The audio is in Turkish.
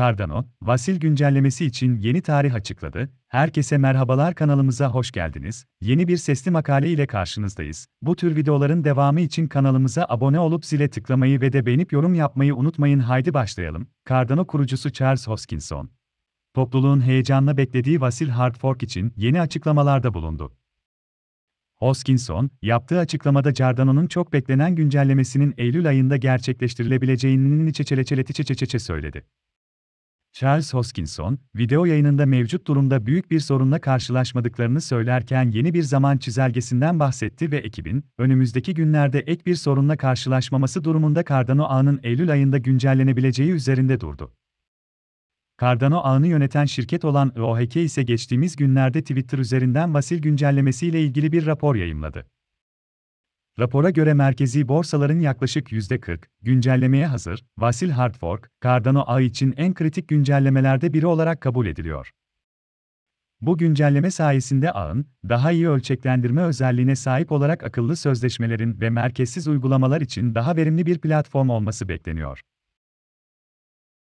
Cardano, Vasil güncellemesi için yeni tarih açıkladı. Herkese merhabalar kanalımıza hoş geldiniz. Yeni bir sesli makale ile karşınızdayız. Bu tür videoların devamı için kanalımıza abone olup zile tıklamayı ve de beğenip yorum yapmayı unutmayın. Haydi başlayalım. Cardano kurucusu Charles Hoskinson. Topluluğun heyecanla beklediği Vasil Hard Fork için yeni açıklamalarda bulundu. Hoskinson, yaptığı açıklamada Cardano'nun çok beklenen güncellemesinin Eylül ayında gerçekleştirilebileceğinin çeçeleçeletiçeçeçe söyledi. Charles Hoskinson, video yayınında mevcut durumda büyük bir sorunla karşılaşmadıklarını söylerken yeni bir zaman çizelgesinden bahsetti ve ekibin, önümüzdeki günlerde ek bir sorunla karşılaşmaması durumunda Cardano ağının Eylül ayında güncellenebileceği üzerinde durdu. Cardano ağını yöneten şirket olan OHK ise geçtiğimiz günlerde Twitter üzerinden Basil güncellemesiyle ilgili bir rapor yayımladı. Rapora göre merkezi borsaların yaklaşık %40 güncellemeye hazır. Vasil Hardfork, Cardano ağ için en kritik güncellemelerde biri olarak kabul ediliyor. Bu güncelleme sayesinde ağın, daha iyi ölçeklendirme özelliğine sahip olarak akıllı sözleşmelerin ve merkezsiz uygulamalar için daha verimli bir platform olması bekleniyor.